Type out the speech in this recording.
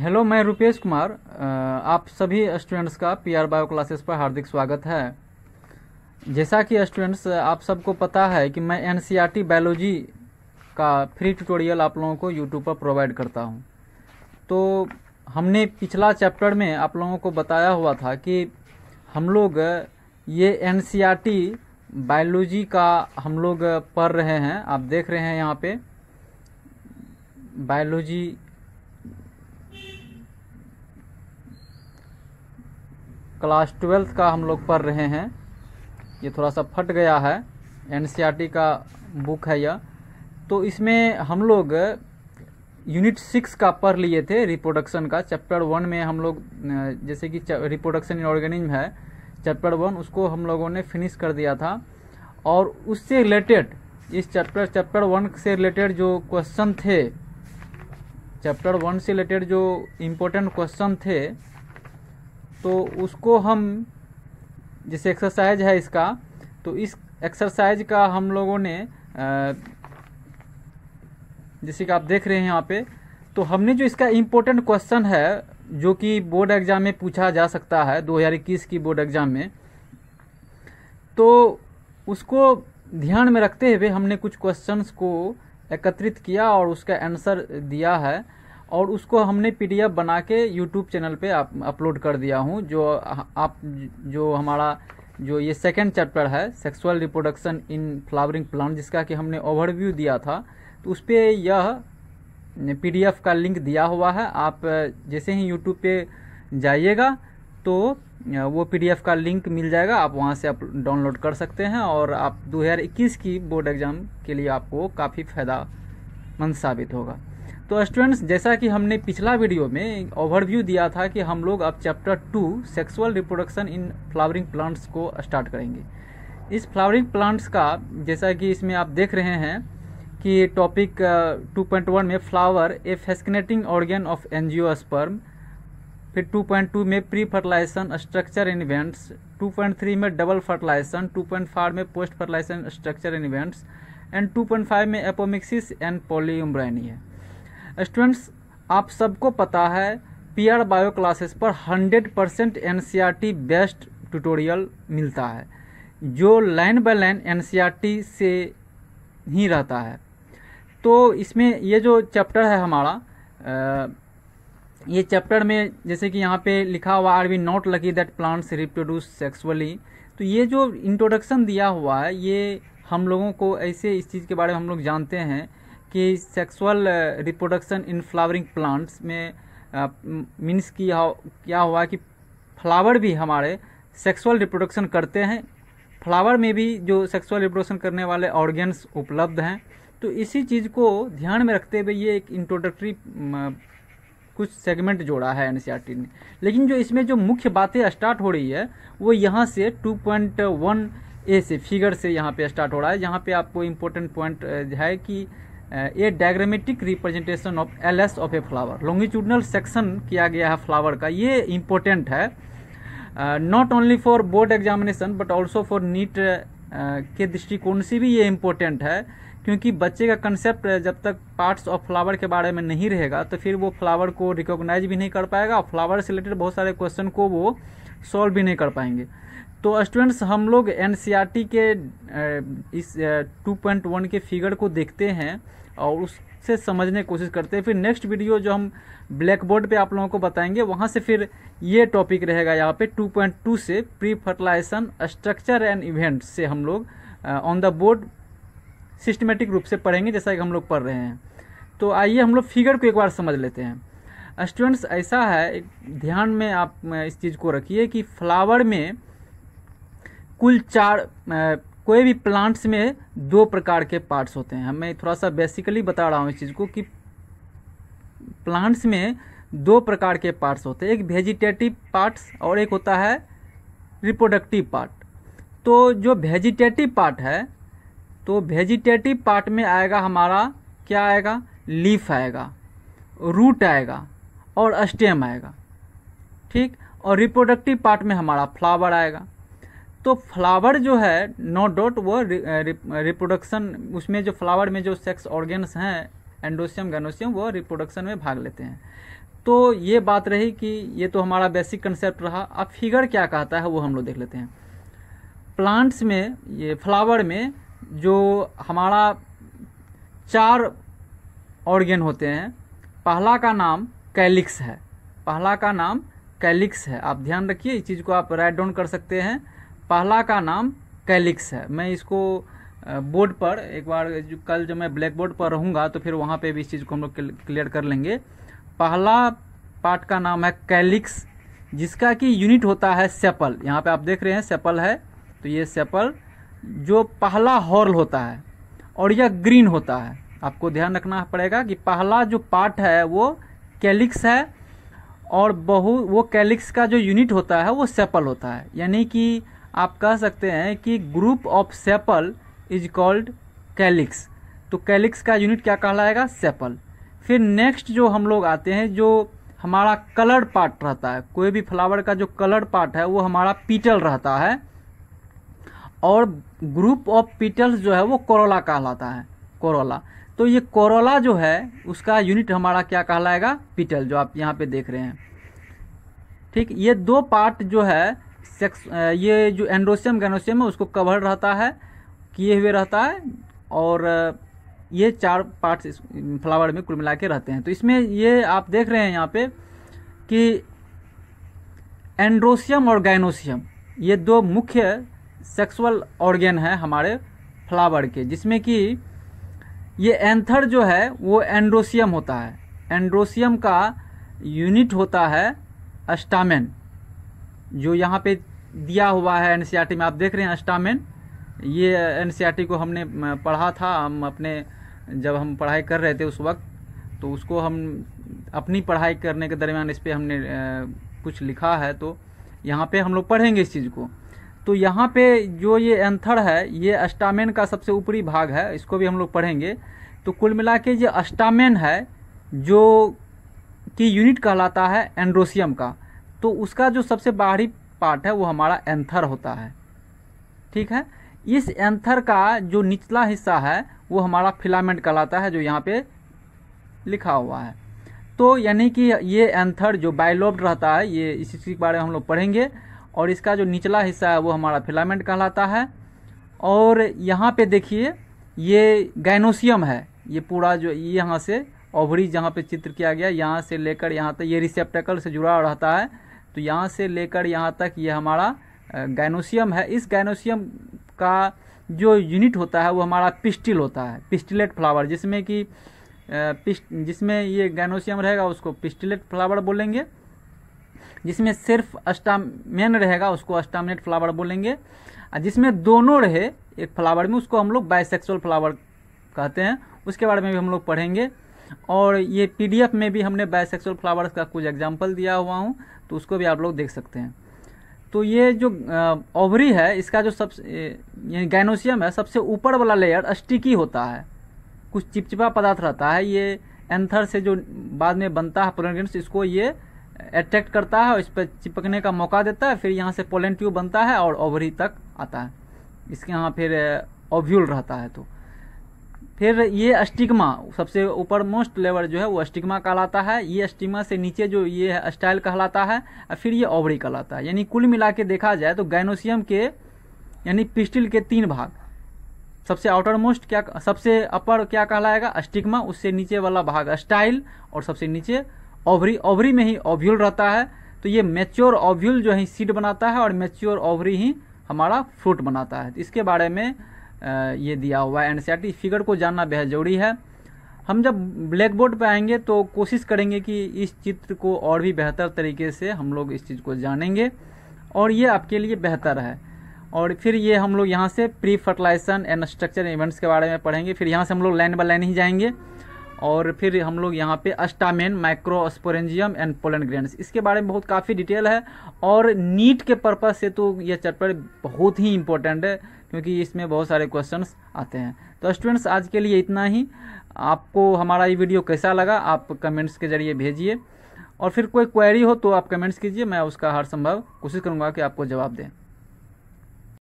hello मैं रुपेश कुमार आप सभी स्टूडेंट्स का पीआर बायो क्लासेस पर हार्दिक स्वागत है जैसा कि स्टूडेंट्स आप सबको पता है कि मैं एनसीईआरटी बायोलॉजी e का फ्री ट्यूटोरियल आप लोगों को यूट्यूब पर प्रोवाइड करता हूं तो हमने पिछला चैप्टर में आप लोगों को बताया हुआ था कि हम लोग ये एन बायोलॉजी e का हम लोग पढ़ रहे हैं आप देख रहे हैं यहाँ पर बायोलॉजी क्लास ट्वेल्थ का हम लोग पढ़ रहे हैं ये थोड़ा सा फट गया है एन का बुक है यह तो इसमें हम लोग यूनिट सिक्स का पढ़ लिए थे रिप्रोडक्शन का चैप्टर वन में हम लोग जैसे कि रिप्रोडक्शन इन ऑर्गेनिज्म है चैप्टर वन उसको हम लोगों ने फिनिश कर दिया था और उससे रिलेटेड इस चैप्टर चैप्टर वन से रिलेटेड जो क्वेश्चन थे चैप्टर वन से रिलेटेड जो इम्पोर्टेंट क्वेश्चन थे तो उसको हम जैसे एक्सरसाइज है इसका तो इस एक्सरसाइज का हम लोगों ने जैसे कि आप देख रहे हैं यहाँ पे तो हमने जो इसका इम्पोर्टेंट क्वेश्चन है जो कि बोर्ड एग्जाम में पूछा जा सकता है 2021 की बोर्ड एग्जाम में तो उसको ध्यान में रखते हुए हमने कुछ क्वेश्चंस को एकत्रित किया और उसका आंसर दिया है और उसको हमने एफ बना के यूट्यूब चैनल पे अपलोड कर दिया हूँ जो आप जो हमारा जो ये सेकेंड चैप्टर है sexual reproduction in flowering plant जिसका कि हमने ओवरव्यू दिया था तो उस पर यह एफ का लिंक दिया हुआ है आप जैसे ही यूट्यूब पे जाइएगा तो वो एफ का लिंक मिल जाएगा आप वहाँ से आप डाउनलोड कर सकते हैं और आप 2021 की बोर्ड एग्ज़ाम के लिए आपको काफ़ी फ़ायदा मंद साबित होगा तो स्टूडेंट्स जैसा कि हमने पिछला वीडियो में ओवरव्यू दिया था कि हम लोग अब chapter two sexual reproduction in flowering plants को स्टार्ट करेंगे इस फ्लावरिंग प्लांट्स का जैसा कि इसमें आप देख रहे हैं कि टॉपिक 2.1 में flower a fascinating organ of sperm फिर 2.2 में pre fertilization structure in events 2.3 में डबल फर्टिलाइजेशन 2.4 में post fertilization structure in events and 2.5 में एपोमिक्सिस एंड पॉलीम्ब्राइनी है स्टूडेंट्स आप सबको पता है पी आर बायो क्लासेस पर 100 परसेंट एन बेस्ट ट्यूटोरियल मिलता है जो लाइन बाय लाइन एन से ही रहता है तो इसमें ये जो चैप्टर है हमारा ये चैप्टर में जैसे कि यहाँ पे लिखा हुआ are we not lucky that plants reproduce sexually तो ये जो इंट्रोडक्शन दिया हुआ है ये हम लोगों को ऐसे इस चीज़ के बारे में हम लोग जानते हैं कि sexual reproduction in flowering plants में मीन्स uh, कि क्या हुआ कि फ्लावर भी हमारे सेक्सुअल रिप्रोडक्शन करते हैं फ्लावर में भी जो सेक्सुअल रिप्रोडक्शन करने वाले ऑर्गेन्स उपलब्ध हैं तो इसी चीज़ को ध्यान में रखते हुए ये एक इंट्रोडक्टरी कुछ सेगमेंट जोड़ा है एन e ने लेकिन जो इसमें जो मुख्य बातें स्टार्ट हो रही है वो यहाँ से 2.1 ए से फिगर से यहाँ पे स्टार्ट हो रहा है यहाँ पे आपको इम्पोर्टेंट पॉइंट uh, है कि a diagrammatic representation of L S of a flower longitudinal section किया गया है फ्लावर का ये इम्पोर्टेंट है not only for board examination but also for NEET के दृष्टिकोण से भी ये इम्पोर्टेंट है क्योंकि बच्चे का कंसेप्ट जब तक पार्ट्स ऑफ फ्लावर के बारे में नहीं रहेगा तो फिर वो फ्लावर को रिकॉग्नाइज भी नहीं कर पाएगा और फ्लावर से रिलेटेड बहुत सारे क्वेश्चन को वो सॉल्व भी नहीं कर पाएंगे तो स्टूडेंट्स हम लोग एन e के इस 2.1 के फिगर को देखते हैं और उससे समझने की कोशिश करते हैं फिर नेक्स्ट वीडियो जो हम ब्लैक बोर्ड पर आप लोगों को बताएंगे वहाँ से फिर ये टॉपिक रहेगा यहाँ पे 2.2 से pre fertilization structure and event से हम लोग ऑन द बोर्ड सिस्टमेटिक रूप से पढ़ेंगे जैसा कि हम लोग पढ़ रहे हैं तो आइए हम लोग फिगर को एक बार समझ लेते हैं स्टूडेंट्स ऐसा है ध्यान में आप इस चीज़ को रखिए कि फ्लावर में कुल चार आ, कोई भी प्लांट्स में दो प्रकार के पार्ट्स होते हैं मैं थोड़ा सा बेसिकली बता रहा हूँ इस चीज़ को कि प्लांट्स में दो प्रकार के पार्ट्स होते हैं एक वेजिटेटिव पार्ट्स और एक होता है रिप्रोडक्टिव पार्ट तो जो वेजिटेटिव पार्ट है तो वेजिटेटिव पार्ट में आएगा हमारा क्या आएगा लीफ आएगा रूट आएगा और स्टेम आएगा ठीक और रिप्रोडक्टिव पार्ट में हमारा फ्लावर आएगा तो फ्लावर जो है नो डाउट वो रिप्रोडक्शन उसमें जो फ्लावर में जो सेक्स ऑर्गेन्स हैं एंडोसियम गनोसियम वो रिप्रोडक्शन में भाग लेते हैं तो ये बात रही कि ये तो हमारा बेसिक कंसेप्ट रहा अब फिगर क्या कहता है वो हम लोग देख लेते हैं प्लांट्स में ये फ्लावर में जो हमारा चार ऑर्गेन होते हैं पहला का नाम कैलिक्स है पहला का नाम कैलिक्स है आप ध्यान रखिए इस चीज़ को आप राइट डाउन कर सकते हैं पहला का नाम कैलिक्स है मैं इसको बोर्ड पर एक बार जो कल जब मैं ब्लैक बोर्ड पर रहूँगा तो फिर वहाँ पे भी इस चीज़ को हम लोग क्लियर कर लेंगे पहला पार्ट का नाम है कैलिक्स जिसका कि यूनिट होता है सेपल यहाँ पे आप देख रहे हैं सेपल है तो ये सेपल जो पहला हॉर्ल होता है और यह ग्रीन होता है आपको ध्यान रखना पड़ेगा कि पहला जो पार्ट है वो कैलिक्स है और बहु वो कैलिक्स का जो यूनिट होता है वो सेपल होता है यानी कि आप कह सकते हैं कि group of sepal is called calyx तो कैलिक्स का यूनिट क्या कहलाएगा सेपल फिर नेक्स्ट जो हम लोग आते हैं जो हमारा कलर पार्ट रहता है कोई भी फ्लावर का जो कलर पार्ट है वो हमारा पीटल रहता है और ग्रुप ऑफ पीटल्स जो है वो कोरोला कहलाता है कोरोला तो ये कोरोला जो है उसका यूनिट हमारा क्या कहलाएगा पीटल जो आप यहाँ पे देख रहे हैं ठीक ये दो पार्ट जो है सेक्स ये जो एंड्रोसियम गैनोसियम है उसको कवर रहता है किए हुए रहता है और ये चार पार्ट्स फ्लावर में कुल मिला के रहते हैं तो इसमें ये आप देख रहे हैं यहाँ पे कि एंड्रोसियम और गाइनोसियम ये दो मुख्य सेक्सुअल ऑर्गेन है हमारे फ्लावर के जिसमें कि ये एंथर जो है वो एंड्रोसियम होता है एंड्रोसियम का यूनिट होता है स्टामेन जो यहाँ पे दिया हुआ है एनसीईआरटी में आप देख रहे हैं स्टामिन ये एनसीईआरटी को हमने पढ़ा था हम अपने जब हम पढ़ाई कर रहे थे उस वक्त तो उसको हम अपनी पढ़ाई करने के दरमियान इस पर हमने कुछ लिखा है तो यहाँ पे हम लोग पढ़ेंगे इस चीज़ को तो यहाँ पे जो ये एंथर है ये अस्टामेन का सबसे ऊपरी भाग है इसको भी हम लोग पढ़ेंगे तो कुल मिला के ये अस्टामेन है जो कि यूनिट कहलाता है एंड्रोसियम का तो उसका जो सबसे बाहरी पार्ट है वो हमारा एंथर होता है ठीक है इस एंथर का जो निचला हिस्सा है वो हमारा फिलामेंट कहलाता है जो यहाँ पे लिखा हुआ है तो यानी कि ये एंथर जो बाइलोब्ड रहता है ये इसके बारे में हम लोग पढ़ेंगे और इसका जो निचला हिस्सा है वो हमारा फिलामेंट कहलाता है और यहाँ पे देखिए ये गाइनोसियम है ये पूरा जो ये यहाँ से ओवरी जहाँ पे चित्र किया गया यहाँ से लेकर यहाँ तक ये रिसेप्टेकल से जुड़ा रहता है तो यहाँ से लेकर यहाँ तक ये यह हमारा गैनोशियम है इस गैनोशियम का जो यूनिट होता है वो हमारा पिस्टिल होता है पिस्टिलेट फ्लावर जिसमें कि जिसमें ये गैनोशियम रहेगा उसको पिस्टिलेट फ्लावर बोलेंगे जिसमें सिर्फ अस्टामेन रहेगा उसको अस्टामिनेट फ्लावर बोलेंगे जिसमें दोनों रहे एक फ्लावर में उसको हम लोग बाइसेक्सुअल फ्लावर कहते हैं उसके बारे में भी हम लोग पढ़ेंगे और ये पीडीएफ में भी हमने बाइसेक्सुअल फ्लावर्स का कुछ एग्जाम्पल दिया हुआ हूँ तो उसको भी आप लोग देख सकते हैं तो ये जो ओवरी है इसका जो सब यानी गैनोशियम है सबसे ऊपर वाला लेयर स्टिकी होता है कुछ चिपचिपा पदार्थ रहता है ये एंथर से जो बाद में बनता है पोलेंगेंट्स इसको ये अट्रैक्ट करता है और इस पर चिपकने का मौका देता है फिर यहाँ से पोलेंट्यूब बनता है और ओवरी तक आता है इसके यहाँ फिर ओव्यूल रहता है तो फिर ये स्टिग्मा सबसे ऊपर मोस्ट लेवल जो है वो स्टिग्मा कहलाता है ये स्टिग्मा से नीचे जो ये स्टाइल कहलाता है और फिर ये ओवरी कहलाता है यानी कुल मिला के देखा जाए तो गाइनोसियम के यानी पिस्टिल के तीन भाग सबसे आउटर मोस्ट क्या सबसे अपर क्या कहलाएगा अस्टिकमा उससे नीचे वाला भाग स्टाइल और सबसे नीचे ओवरी ओवरी में ही ओव्यूल रहता है तो ये मेच्योर ओव्यूल जो है सीड बनाता है और मेच्योर ओवरी ही हमारा फ्रूट बनाता है इसके बारे में ये दिया हुआ है एंड सी फिगर को जानना बेहद जरूरी है हम जब ब्लैक बोर्ड पर आएंगे तो कोशिश करेंगे कि इस चित्र को और भी बेहतर तरीके से हम लोग इस चीज़ को जानेंगे और ये आपके लिए बेहतर है और फिर ये हम लोग यहाँ से pre fertilization and structure events के बारे में पढ़ेंगे फिर यहाँ से हम लोग लाइन बाय लाइन ही जाएंगे और फिर हम लोग यहाँ पे a stamen microsporangium and pollen grains इसके बारे में बहुत काफ़ी डिटेल है और नीट के पर्पज़ से तो यह चैप्टर बहुत ही इंपॉर्टेंट है क्योंकि इसमें बहुत सारे क्वेश्चन आते हैं तो स्टूडेंट्स आज के लिए इतना ही आपको हमारा ये वीडियो कैसा लगा आप कमेंट्स के जरिए भेजिए और फिर कोई क्वेरी हो तो आप कमेंट्स कीजिए मैं उसका हर संभव कोशिश करूँगा कि आपको जवाब दें